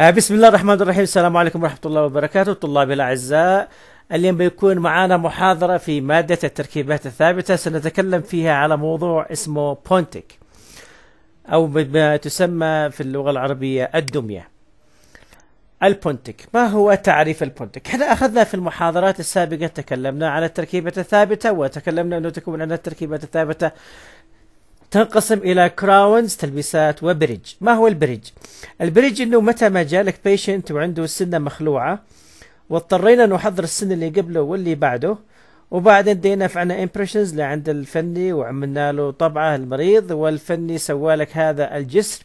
آه، بسم الله الرحمن الرحيم السلام عليكم ورحمة الله وبركاته طلابي الأعزاء اليوم بيكون معانا محاضرة في مادة التركيبات الثابتة سنتكلم فيها على موضوع اسمه بونتك أو بما تسمى في اللغة العربية الدمية البونتك ما هو تعريف البونتك؟ احنا اخذنا في المحاضرات السابقة تكلمنا على التركيبة الثابتة وتكلمنا انه تكون عندنا التركيبات الثابتة تنقسم إلى كراونز تلبيسات وبرج ما هو البرج؟ البرج أنه متى ما جالك بيشنت وعنده السنة مخلوعة واضطرينا نحضر السن اللي قبله واللي بعده وبعدين دينا فعنا امبريشنز لعند الفني وعملنا له طبعه المريض والفني سوى لك هذا الجسر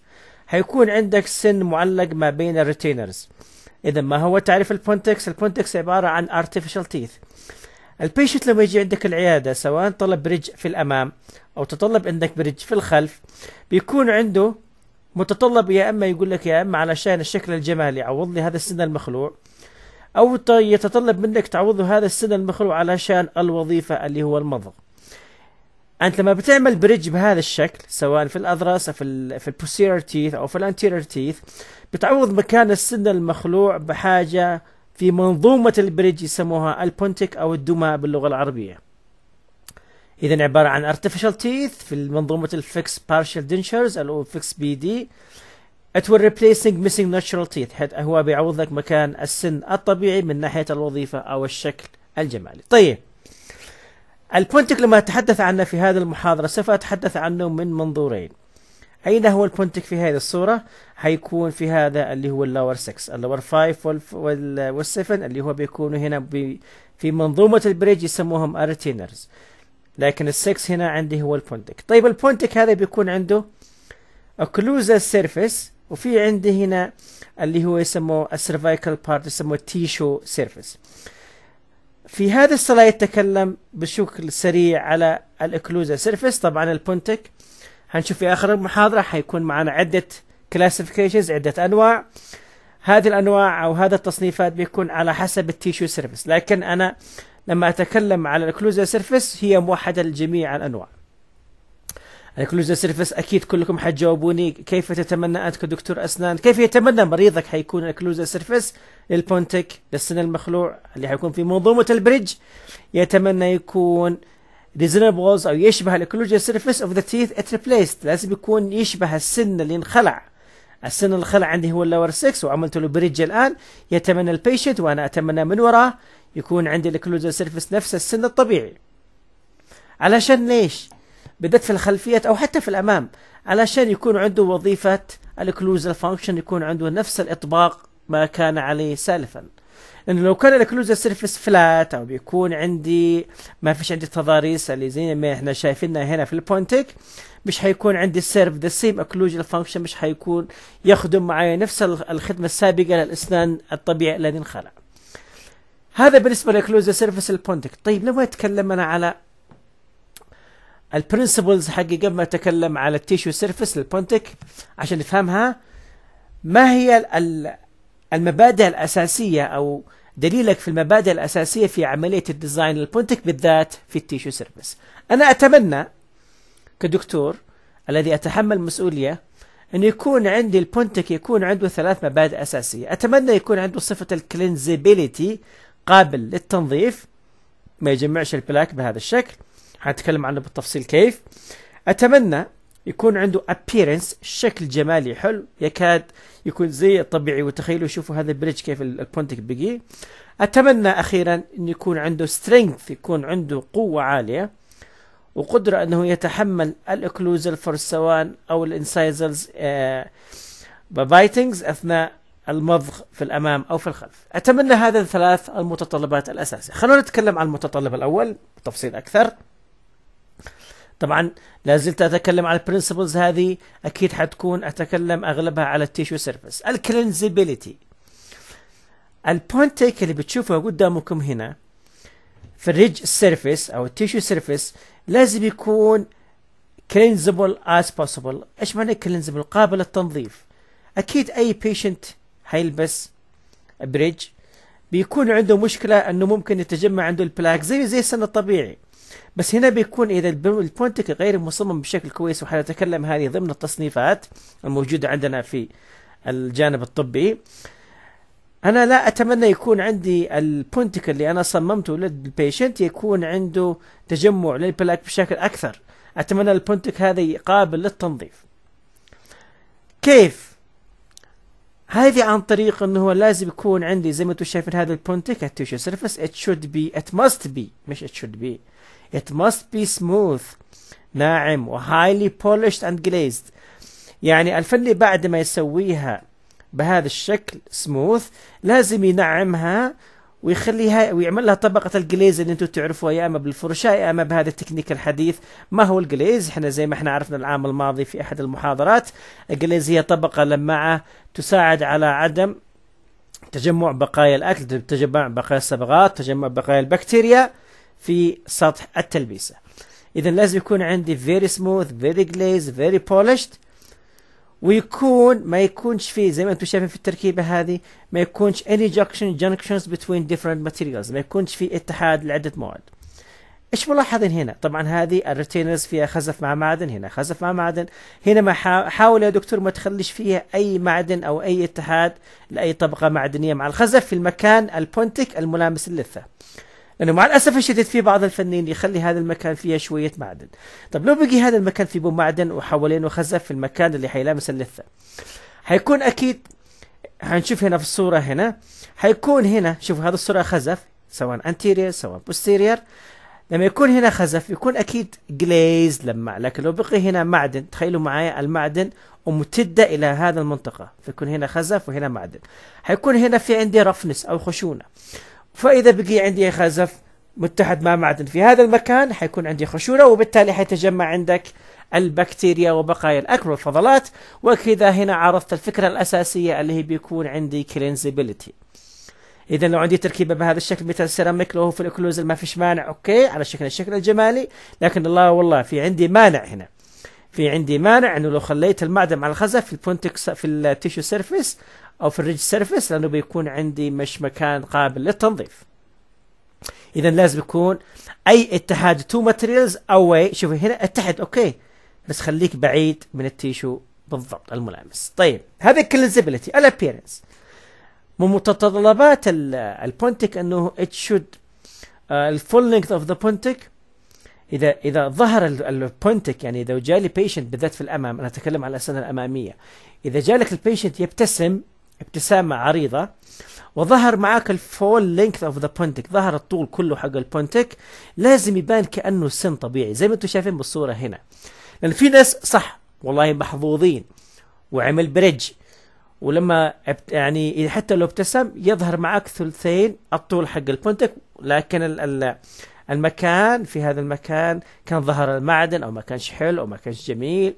حيكون عندك سن معلق ما بين الريتينرز اذا ما هو تعريف البونتكس البونتكس عباره عن ارتفيشال تيث البيشنت لما يجي عندك العياده سواء طلب برج في الامام او تطلب عندك برج في الخلف بيكون عنده متطلب يا اما يقول لك يا اما علشان الشكل الجمالي عوض لي هذا السن المخلوع او يتطلب منك تعوض هذا السن المخلوع علشان الوظيفه اللي هو المضغ انت لما بتعمل بريدج بهذا الشكل سواء في الاضراس في الـ في البوسيرر تيث او في الانتيرر تيث بتعوض مكان السن المخلوع بحاجه في منظومة البريدج يسموها البونتيك أو الدمى باللغة العربية إذا عبارة عن artificial teeth في منظومة الفيكس partial dentures أو فيكس بي دي It will replacing missing natural teeth حيث هو بيعوض لك مكان السن الطبيعي من ناحية الوظيفة أو الشكل الجمالي طيب البونتك لما أتحدث عنه في هذه المحاضرة سوف أتحدث عنه من منظورين هيدا هو البونتك في هذه الصورة هيكون في هذا اللي هو اللور 6 اللور 5 وال7 اللي هو بيكونوا هنا بي في منظومة البريج يسموهم ارتينرز لكن ال6 هنا عندي هو البونتك طيب البونتك هذا بيكون عنده اوكلوزال سيرفيس وفي عندي هنا اللي هو يسموه السيرفايكال بارت يسموه تيشو سيرفيس في هذا السلايد تكلم بشكل سريع على الاكلوزا سيرفيس طبعا البونتك هنشوف في اخر المحاضره حيكون معنا عده كلاسيفيكيشنز عده انواع هذه الانواع او هذا التصنيفات بيكون على حسب التيشو سيرفيس لكن انا لما اتكلم على الكلوزا سيرفيس هي موحده لجميع الانواع الكلوزا سيرفيس اكيد كلكم حتجاوبوني كيف تتمنى انت كدكتور اسنان كيف يتمنى مريضك حيكون الكلوزا سيرفيس للبونتك للسن المخلوع اللي حيكون في منظومه البريدج يتمنى يكون ريزنبلز او يشبه الاكولوجيا سيرفيس اوف ذا تيث ات ريبليست لازم يكون يشبه السن اللي انخلع السن اللي انخلع عندي هو اللور 6 وعملت له بريدج الان يتمنى البيشنت وانا اتمنى من وراه يكون عندي الاكولوجيا سيرفيس نفس السن الطبيعي علشان ليش؟ بدت في الخلفيات او حتى في الامام علشان يكون عنده وظيفه الاكلوزال فانكشن يكون عنده نفس الاطباق ما كان عليه سالفا انه لو كان الاكلوزا سيرفس فلات او بيكون عندي ما فيش عندي تضاريس اللي زي ما احنا شايفينها هنا في البونتك مش حيكون عندي السيرف ذا سيم اكلوجال فانكشن مش حيكون يخدم معي نفس الخدمه السابقه للاسنان الطبيعي الذي انخلع. هذا بالنسبه للاكلوزا سيرفس البونتك، طيب لما تكلمنا على البرنسبلز حقي قبل ما اتكلم على التيشو سيرفس للبونتك عشان نفهمها ما هي ال المبادئ الأساسية أو دليلك في المبادئ الأساسية في عملية الديزاين للبونتك بالذات في التيشو سيرفيس أنا أتمنى كدكتور الذي أتحمل مسؤولية أن يكون عندي البونتك يكون عنده ثلاث مبادئ أساسية أتمنى يكون عنده صفة الكلينزيبيليتي قابل للتنظيف ما يجمعش البلاك بهذا الشكل حنتكلم عنه بالتفصيل كيف أتمنى يكون عنده ابيرنس شكل جمالي حلو يكاد يكون زي الطبيعي وتخيلوا شوفوا هذا البريدج كيف البونتك بقي اتمنى اخيرا انه يكون عنده سترينث يكون عنده قوه عاليه وقدره انه يتحمل الاكلوزل فور السوان او الانسايزلز آه، بايتنجز اثناء المضغ في الامام او في الخلف اتمنى هذا الثلاث المتطلبات الاساسيه خلونا نتكلم عن المتطلب الاول بتفصيل اكثر طبعا لازلت اتكلم على البرنسبلز هذه اكيد حتكون اتكلم اغلبها على التيشو سيرفيس الكلينزابيلتي البوينت تيك اللي بتشوفها قدامكم هنا في الريج سيرفيس او التيشو سيرفيس لازم يكون كلينزبل از بوسيبل ايش معنى كلينزبل قابل للتنظيف اكيد اي بيشنت حيلبس بريدج بيكون عنده مشكله انه ممكن يتجمع عنده البلاك زي زي السن الطبيعي بس هنا بيكون اذا البونتك غير مصمم بشكل كويس وحنتكلم هذه ضمن التصنيفات الموجوده عندنا في الجانب الطبي انا لا اتمنى يكون عندي البونتك اللي انا صممته للبيشنت يكون عنده تجمع للبلاك بشكل اكثر اتمنى البونتك هذا قابل للتنظيف كيف هذه عن طريق انه هو لازم يكون عندي زي ما انتم شايفين هذا البونتيك التيشو سيرفس ات شود بي ات ماست بي مش ات شود بي ات ماست بي سموث ناعم وهايلي polished اند جليزد يعني الفني بعد ما يسويها بهذا الشكل سموث لازم ينعمها ويخليها ويعمل لها طبقه الجليز اللي انتم تعرفوها يا اما بالفرشاه يا اما بهذا التكنيك الحديث ما هو الجليز احنا زي ما احنا عرفنا العام الماضي في احد المحاضرات الجليز هي طبقه لماعه تساعد على عدم تجمع بقايا الاكل تجمع بقايا الصبغات تجمع بقايا البكتيريا في سطح التلبيسه اذا لازم يكون عندي فيري سموث فيري جليز فيري بولشت ويكون ما يكونش فيه زي ما انتم شايفين في التركيبه هذه ما يكونش any junction junctions between different materials ما يكونش فيه اتحاد لعده مواد ايش ملاحظين هنا طبعا هذه الريتينرز فيها خزف مع معدن هنا خزف مع معدن هنا ما حاول يا دكتور ما تخليش فيها اي معدن او اي اتحاد لاي طبقه معدنيه مع الخزف في المكان البونتيك الملامس للثه لانه مع الاسف الشديد في بعض الفنانين يخلي هذا المكان فيه شويه معدن طب لو بقي هذا المكان فيه معدن وحوالينه خزف في المكان اللي حيلامس اللثه حيكون اكيد حنشوف هنا في الصوره هنا حيكون هنا شوفوا هذه الصوره خزف سواء انتيرير سواء بوستيرير لما يكون هنا خزف يكون اكيد جليز لمع لكن لو بقي هنا معدن تخيلوا معايا المعدن ومتدة الى هذا المنطقة فيكون هنا خزف وهنا معدن حيكون هنا في عندي رفنس او خشونة فاذا بقي عندي خزف متحد مع معدن في هذا المكان حيكون عندي خشونه وبالتالي حيتجمع عندك البكتيريا وبقايا الاكل والفضلات وكذا هنا عرضت الفكره الاساسيه اللي هي بيكون عندي كلينزابيلتي اذا لو عندي تركيبه بهذا الشكل مثل السيراميك لو هو في الاكلوزل ما فيش مانع اوكي على شكل الشكل الجمالي لكن الله والله في عندي مانع هنا في عندي مانع انه لو خليت المعدن على الخزف في البونتكس في التيشو سيرفيس او في الريج سيرفيس لانه بيكون عندي مش مكان قابل للتنظيف اذا لازم يكون اي اتحاد تو ماتريالز اواي شوف هنا اتحد اوكي بس خليك بعيد من التيشو بالضبط الملامس طيب هذا كلينزابيلتي الابيرنس من متطلبات البونتك انه ات شود الفول لينث اوف ذا بونتك اذا اذا ظهر البونتك يعني اذا جالي بيشنت بالذات في الامام انا اتكلم على الاسنان الاماميه اذا جالك البيشنت يبتسم ابتسامة عريضة وظهر معاك الفول لينك اوف ذا بونتك ظهر الطول كله حق البونتك لازم يبان كانه سن طبيعي زي ما انتم شايفين بالصورة هنا لان في ناس صح والله محظوظين وعمل بريدج ولما يعني حتى لو ابتسم يظهر معك ثلثين الطول حق البونتك لكن المكان في هذا المكان كان ظهر المعدن او ما كانش حلو او ما كانش جميل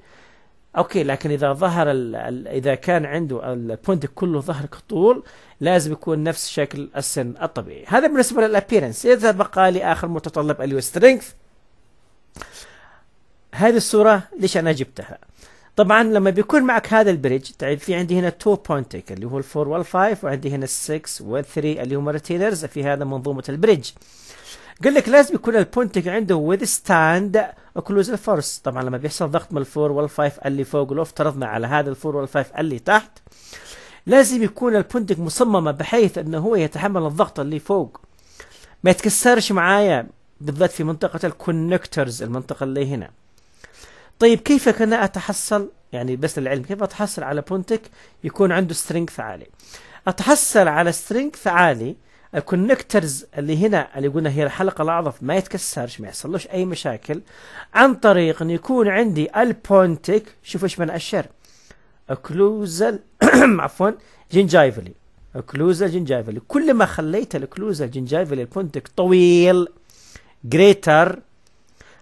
اوكي لكن اذا ظهر الـ الـ اذا كان عنده البوينت كله ظهر كطول لازم يكون نفس شكل السن الطبيعي هذا بالنسبه للابيرنس اذا بقى لي اخر متطلب اللي هو سترينث هذه الصوره ليش انا جبتها طبعا لما بيكون معك هذا البريدج في عندي هنا تو بوينت اللي هو الفور والفايف وعندي هنا السكس والثري اللي هم ريتينرز في هذا منظومه البريدج قال لك لازم يكون البونتنج عنده ستاند اوكلوز الفورس طبعا لما بيحصل ضغط من الفور والفايف اللي فوق لو افترضنا على هذا الفور والفايف اللي تحت لازم يكون البونتنج مصممه بحيث انه هو يتحمل الضغط اللي فوق ما يتكسرش معايا بالذات في منطقه الكونكترز المنطقه اللي هنا طيب كيف انا اتحصل يعني بس للعلم كيف اتحصل على بونتك يكون عنده سترينث عالي اتحصل على سترينث عالي الكونكترز اللي هنا اللي قلنا هي الحلقه الاعظف ما يتكسرش ما يحصلوش اي مشاكل عن طريق ان يكون عندي البونتيك شوف ايش من الشر اكلوزل عفوا جنجايفلي اكلوزل جنجايفلي كل ما خليت الاكلوزل جنجايفلي البونتيك طويل جريتر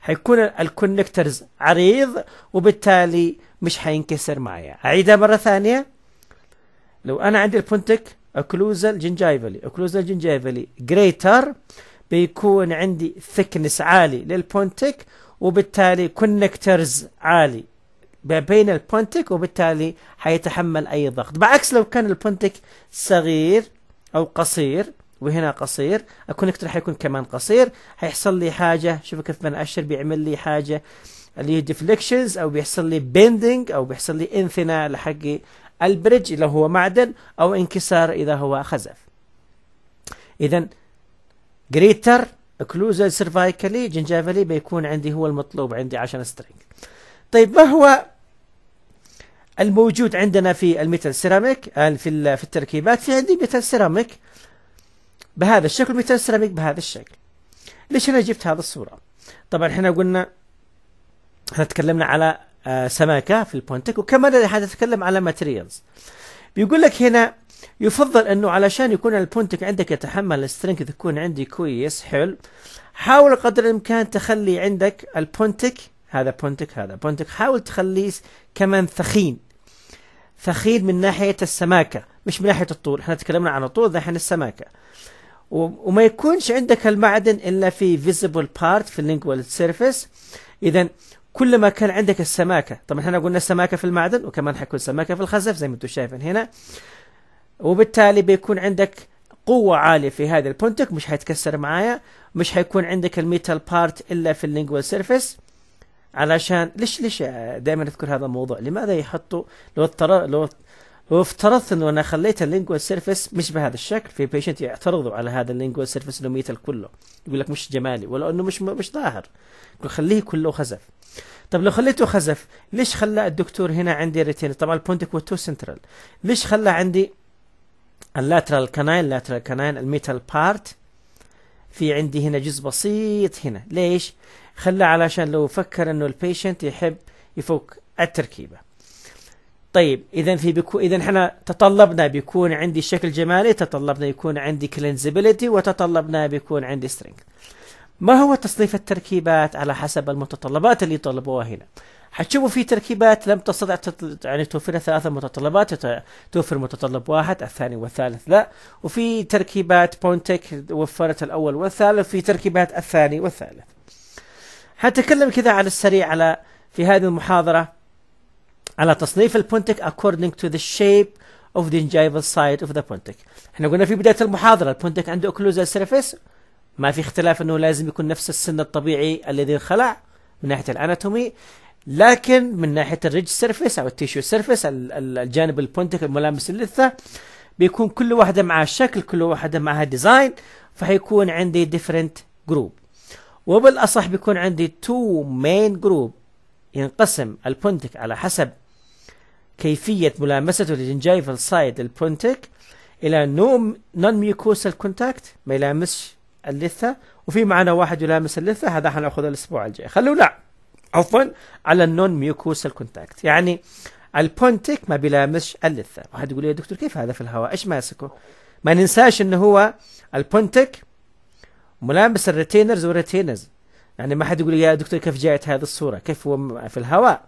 حيكون الكونكترز عريض وبالتالي مش حينكسر معايا اعيدها مره ثانيه لو انا عندي البونتك occlusal جنجايفلي occlusal جنجايفلي جريتر بيكون عندي ثكنس عالي للبونتك وبالتالي كونكترز عالي بين البونتك وبالتالي حيتحمل أي ضغط بعكس لو كان البونتك صغير أو قصير وهنا قصير الكونكتر حيكون كمان قصير حيحصل لي حاجة شبكة بنأشر بيعمل لي حاجة اللي هي ديفليكشنز أو بيحصل لي بيندنج أو بيحصل لي انثناء لحقي البرج إذا هو معدن أو انكسار إذا هو خزف إذا جريتر اكلوزال سيرفايكالي جنجافالي بيكون عندي هو المطلوب عندي عشان سترينج طيب ما هو الموجود عندنا في الميتال سيراميك آه، في في التركيبات في عندي ميتال سيراميك بهذا الشكل ميتال سيراميك بهذا الشكل ليش انا جبت هذه الصوره طبعا احنا قلنا احنا تكلمنا على آه، سماكة في البونتك وكمان حنتكلم على ماتريالز بيقول لك هنا يفضل انه علشان يكون البونتك عندك يتحمل السترينث يكون عندي كويس حلو حاول قدر الامكان تخلي عندك البونتك هذا بونتك هذا بونتك حاول تخليه كمان ثخين ثخين من ناحية السماكة مش من ناحية الطول احنا تكلمنا عن الطول دحين السماكة وما يكونش عندك المعدن الا في visible part في اللينجوال سيرفيس اذا كلما كان عندك السماكة طبعا احنا قلنا السماكة في المعدن وكمان حيكون سماكة في الخزف زي ما انتم شايفين هنا وبالتالي بيكون عندك قوة عالية في هذا البونتك مش حيتكسر معايا مش حيكون عندك الميتال بارت إلا في اللينجوال سيرفيس علشان ليش ليش دائما اذكر هذا الموضوع لماذا يحطوا لو اضطر لو لو افترضت انه انا خليت اللينجوال سيرفيس مش بهذا الشكل في بيشنت يعترضوا على هذا اللينجوال سيرفيس انه ميتال كله يقول لك مش جمالي ولا انه مش مش ظاهر خليه كله خزف طب لو خليته خزف ليش خلى الدكتور هنا عندي ريتين طبعا البونتيك وتو سنترال ليش خلى عندي اللاترال كناين اللاترال كناين الميتال بارت في عندي هنا جزء بسيط هنا ليش خلى علشان لو فكر انه البيشنت يحب يفك التركيبه طيب اذا في بيكو اذا احنا تطلبنا بيكون عندي شكل جمالي تطلبنا يكون عندي كلينزبيليتي وتطلبنا بيكون عندي سترينث ما هو تصنيف التركيبات على حسب المتطلبات اللي طلبوها هنا حتشوفوا في تركيبات لم تستطع يعني توفر ثلاثة متطلبات توفر متطلب واحد الثاني والثالث لا وفي تركيبات بونتك وفرت الأول والثالث في تركيبات الثاني والثالث حتكلم كذا على السريع على في هذه المحاضرة على تصنيف البونتك according to the shape of the gingival side of the pontic احنا قلنا في بداية المحاضرة البونتك عنده occlusal surface ما في اختلاف أنه لازم يكون نفس السن الطبيعي الذي انخلع من ناحية الأناتومي لكن من ناحية الريج سيرفيس أو التيشو سيرفيس الجانب البونتيك الملامس اللثة بيكون كل واحدة معها شكل كل واحدة معها ديزاين فحيكون عندي ديفرنت جروب وبالأصح بيكون عندي تو مين جروب ينقسم البونتيك على حسب كيفية ملامسته للجنجايفل سايد البونتيك إلى نون ميوكوسال كونتاكت ما يلامسش اللثه وفي معنا واحد يلامس اللثه هذا حناخذه الاسبوع الجاي خلونا عفوا على النون ميوكوسال كونتاكت يعني البونتيك ما بيلامسش اللثه واحد يقول لي يا دكتور كيف هذا في الهواء ايش ماسكه ما ننساش انه هو البونتيك ملامس الريتينرز والريتينرز يعني ما حد يقول يا دكتور كيف جاءت هذه الصوره كيف هو في الهواء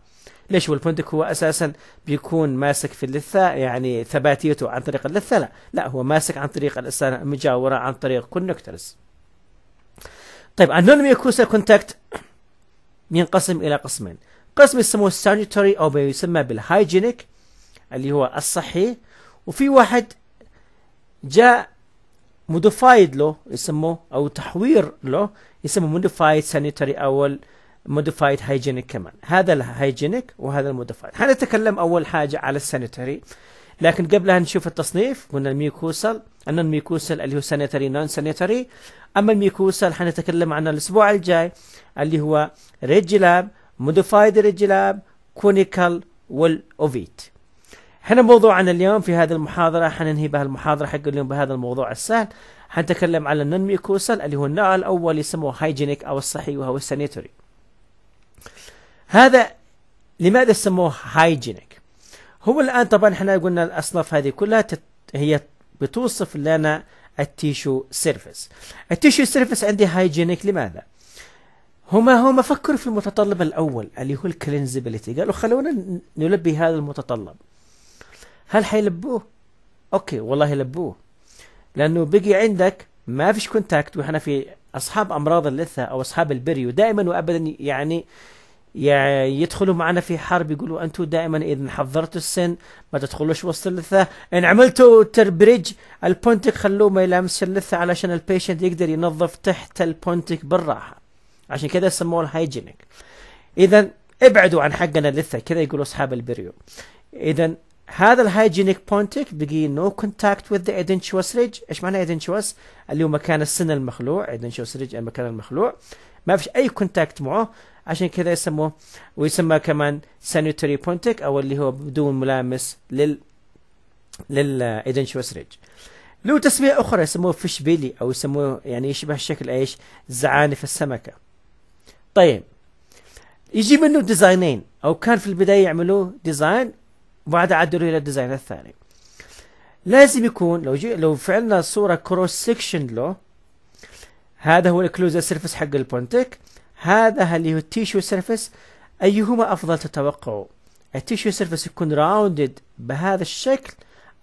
ليش والبونتك هو اساسا بيكون ماسك في اللثه يعني ثباتيته عن طريق اللثه لا لا هو ماسك عن طريق الاسنان المجاوره عن طريق كونكترز طيب النون ميكوسا كونتاكت ينقسم الى قسمين قسم يسموه السانيتوري او ما يسمى بالهايجينيك اللي هو الصحي وفي واحد جاء موديفايد له يسموه او تحوير له يسموه موديفايد سانيتوري او موديفايد هايجينيك كمان هذا الهايجينيك وهذا الموديفايد حنتكلم اول حاجه على السانيتوري لكن قبلها نشوف التصنيف قلنا الميكوسل أن الميوكوسال اللي هو سانيتري نون سانيتري أما الميكوسل حنتكلم عنه الأسبوع الجاي اللي هو ريجلاب موديفايد ريجلاب كونيكال والأوفيت احنا موضوعنا اليوم في هذه المحاضرة حننهي بها المحاضرة حق اليوم بهذا الموضوع السهل حنتكلم على النون ميكوسل اللي هو النوع الأول يسموه هايجينيك أو الصحي وهو السانيتري هذا لماذا سموه هايجينيك هو الآن طبعا احنا قلنا الأصناف هذه كلها تت... هي بتوصف لنا التيشو سيرفيس التيشو سيرفيس عندي هايجينيك لماذا؟ هما هما فكروا في المتطلب الأول اللي هو الكلينزبيليتي قالوا خلونا نلبي هذا المتطلب هل حيلبوه؟ أوكي والله يلبوه لأنه بقي عندك ما فيش كونتاكت وإحنا في أصحاب أمراض اللثة أو أصحاب البريو دائما وأبدا يعني يعني يدخلوا معنا في حرب يقولوا انتم دائما اذا حضرتوا السن ما تدخلوش وسط اللثه ان عملتوا تربريج البونتك خلوه ما يلامس اللثه علشان البيشنت يقدر ينظف تحت البونتك بالراحه عشان كذا سموه الهايجينيك اذا ابعدوا عن حقنا اللثه كذا يقولوا اصحاب البريو اذا هذا الهايجينيك بونتك بقي نو كونتاكت وذ ايدنشوس ريج ايش معنى ايدنشوس اللي هو مكان السن المخلوع ايدنشوس ريج المكان المخلوع ما فيش اي كونتاكت معه عشان كذا يسموه ويسمى كمان سانيتري بونتك او اللي هو بدون ملامس لل للايدنشوس ريج له تسمية أخرى يسموه فيش بيلي أو يسموه يعني يشبه شكل إيش زعانف السمكة طيب يجي منه ديزاينين أو كان في البداية يعملوه ديزاين وبعدها عدلوا إلى الديزاين الثاني لازم يكون لو جي لو فعلنا صورة كروس سكشن له هذا هو الكلوزر سيرفيس حق البونتك هذا اللي هو التيشو سيرفيس أيهما أفضل تتوقعه التيشو سيرفيس يكون راوندد بهذا الشكل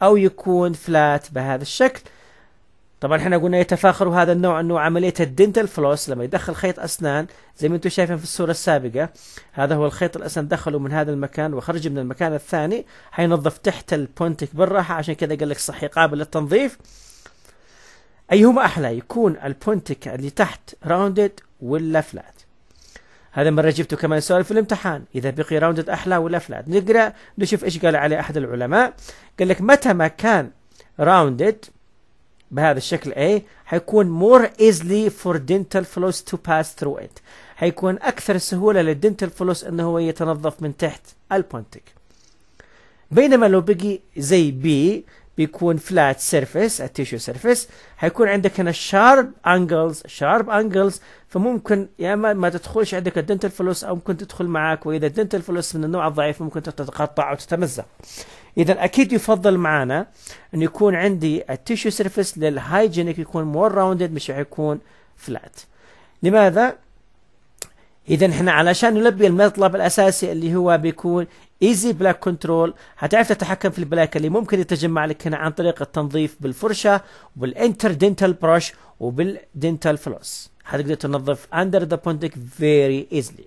أو يكون فلات بهذا الشكل طبعا احنا قلنا يتفاخر هذا النوع انه عمليه الدنتال فلوس لما يدخل خيط اسنان زي ما انتم شايفين في الصوره السابقه هذا هو الخيط الاسنان دخله من هذا المكان وخرج من المكان الثاني حينظف تحت البونتك بالراحه عشان كذا قال لك صحي قابل للتنظيف ايهما احلى يكون البونتك اللي تحت راوندد ولا فلات هذا مرة جبته كمان سؤال في الامتحان إذا بقي راوندة أحلى ولا فلات نقرأ نشوف إيش قال عليه أحد العلماء قال لك متى ما كان راوندد بهذا الشكل A حيكون more easily for dental floss to pass through it حيكون أكثر سهولة للدنتال فلوس أنه هو يتنظف من تحت البونتيك بينما لو بقي زي B بيكون فلات سيرفيس التيشو سيرفيس حيكون عندك هنا شارب انجلز شارب انجلز فممكن يا اما ما تدخلش عندك الدنتال فلوس او ممكن تدخل معاك واذا الدنتال فلوس من النوع الضعيف ممكن تتقطع وتتمزق اذا اكيد يفضل معانا انه يكون عندي التيشو سيرفيس للهايجينيك يكون مور راوندد مش حيكون فلات لماذا اذا احنا علشان نلبي المطلب الاساسي اللي هو بيكون ايزي بلاك كنترول هتعرف تتحكم في البلاك اللي ممكن يتجمع لك هنا عن طريق التنظيف بالفرشه وبالانتر دنتال برش وبالدنتال فلوس هتقدر تنظف اندر ذا بونتك فيري ايزلي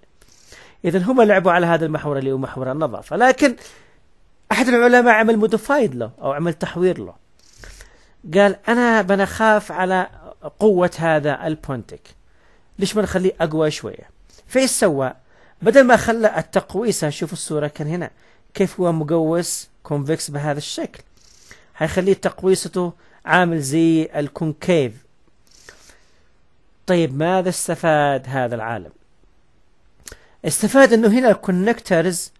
اذا هم لعبوا على هذا المحور اللي هو محور النظافه لكن احد العلماء عمل موديفايد له او عمل تحوير له قال انا بنخاف على قوه هذا البونتك ليش ما نخليه اقوى شويه فايش سوى؟ بدل ما خلى التقويسة شوف الصورة كان هنا كيف هو مقوس كونفكس بهذا الشكل هيخليه تقويسته عامل زي الكونكيف طيب ماذا استفاد هذا العالم استفاد انه هنا الكونكترز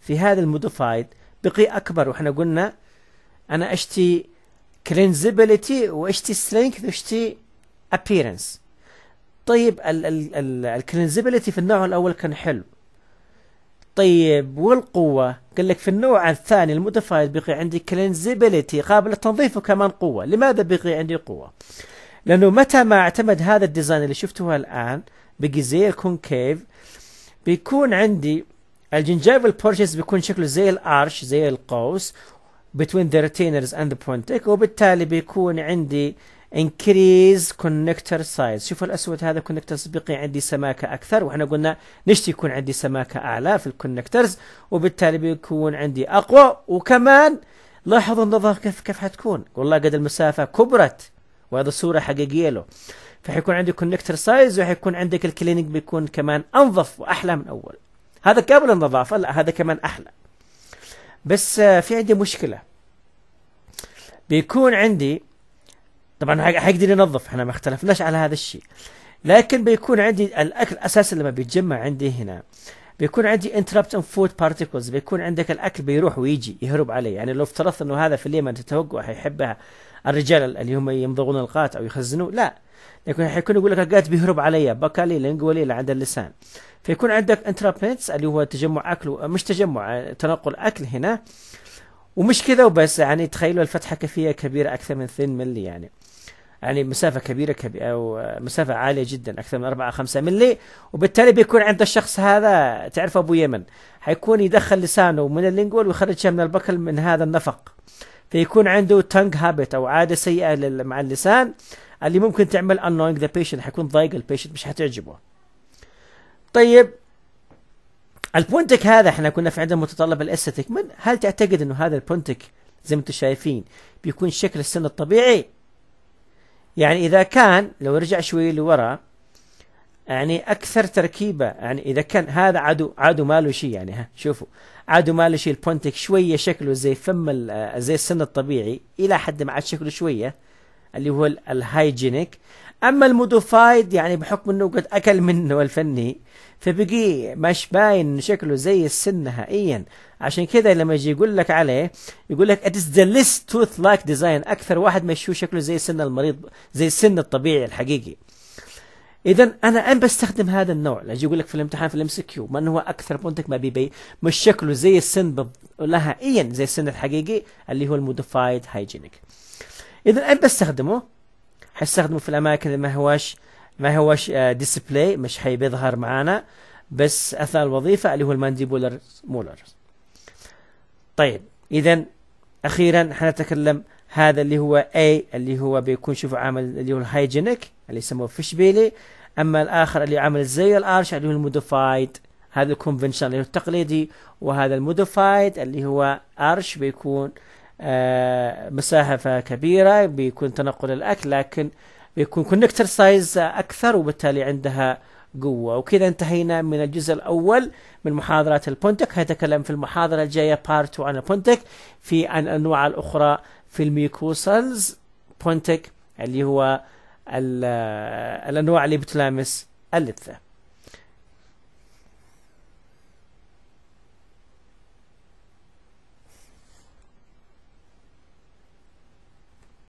في هذا الموديفايد بقي اكبر واحنا قلنا انا اشتي كلينزبيليتي واشتي سترينث واشتي ابييرنس طيب الكلينزيبيليتي في النوع الاول كان حلو طيب والقوة قال لك في النوع الثاني المودفايد بقي عندي كلينزيبيليتي قابل للتنظيف وكمان قوة لماذا بقي عندي قوة لأنه متى ما اعتمد هذا الديزاين اللي شفتوه الآن بقي زي الكونكيف بيكون عندي الجنجايف بورشز بيكون شكله زي الارش زي القوس between the retainers and the pontic وبالتالي بيكون عندي increase connector size شوفوا الاسود هذا كونكترز بقي عندي سماكه اكثر واحنا قلنا نشتي يكون عندي سماكه اعلى في الكونكترز وبالتالي بيكون عندي اقوى وكمان لاحظوا النظافه كيف كيف حتكون والله قد المسافه كبرت وهذا صوره حقيقيه له فحيكون عندي كونكتر سايز وحيكون عندك الكليننج بيكون كمان انظف واحلى من اول هذا قبل النظافه لا هذا كمان احلى بس آه، في عندي مشكله بيكون عندي طبعا حيقدر ينظف احنا ما اختلفناش على هذا الشيء لكن بيكون عندي الاكل اساسا لما بيتجمع عندي هنا بيكون عندي انتربت ان فود بارتيكلز بيكون عندك الاكل بيروح ويجي يهرب علي يعني لو افترضت انه هذا في اليمن تتوقع حيحبها الرجال اللي هم يمضغون القات او يخزنوه لا لكن حيكون يقول لك القات بيهرب علي بكالي لينجولي لعند اللسان فيكون عندك انتربتس اللي هو تجمع اكل مش تجمع آه، تنقل اكل هنا ومش كذا وبس يعني تخيلوا الفتحه كفيه كبيره اكثر من 2 ملي يعني يعني مسافة كبيرة كبيرة أو مسافة عالية جدا أكثر من 4 5 ملي وبالتالي بيكون عند الشخص هذا تعرف أبو يمن حيكون يدخل لسانه من اللينجول ويخرجها من البكل من هذا النفق فيكون عنده تانج هابت أو عادة سيئة مع اللسان اللي ممكن تعمل annoying ذا patient حيكون ضايق البيشنت مش حتعجبه طيب البونتك هذا احنا كنا في عندنا متطلب الاستيك من هل تعتقد انه هذا البونتك زي ما انتم شايفين بيكون شكل السن الطبيعي يعني إذا كان لو رجع شوي لورا يعني أكثر تركيبة يعني إذا كان هذا عدو عدو له شيء يعني ها شوفوا عدو ما له شيء البونتك شوية شكله زي فم آه، زي السن الطبيعي إلى حد ما عاد شكله شوية اللي هو الهايجينيك اما الموديفايد يعني بحكم انه قد اكل منه الفني فبقي مش باين انه شكله زي السن نهائيا عشان كذا لما يجي يقول لك عليه يقول لك اتس ذا ليست توث لايك ديزاين اكثر واحد مشوه شكله زي سن المريض زي السن الطبيعي الحقيقي اذا انا انا بستخدم هذا النوع يجي يقول لك في الامتحان في الام سي كيو من هو اكثر بونتك ما بيبي مش شكله زي السن نهائيا زي السن الحقيقي اللي هو الموديفايد هايجينيك اذا انا بستخدمه حيستخدمه في الاماكن اللي ما هواش ما هواش ديسبلاي آه، مش حيظهر معانا بس اثناء الوظيفه اللي هو المانديبولر مولر طيب اذا اخيرا حنتكلم هذا اللي هو اي اللي هو بيكون شوف عامل اللي هو الهايجينيك اللي يسموه فيش بيلي اما الاخر اللي عامل زي الارش اللي هو الموديفايد هذا الكونفنشن اللي هو التقليدي وهذا الموديفايد اللي هو ارش بيكون آه، مسافة كبيرة بيكون تنقل الأكل لكن بيكون كونكتر سايز أكثر وبالتالي عندها قوة وكذا انتهينا من الجزء الأول من محاضرة البونتك هيتكلم في المحاضرة الجاية بارت عن البونتك في عن الأنواع الأخرى في الميكوسلز بونتك اللي هو آه، الأنواع اللي بتلامس اللثة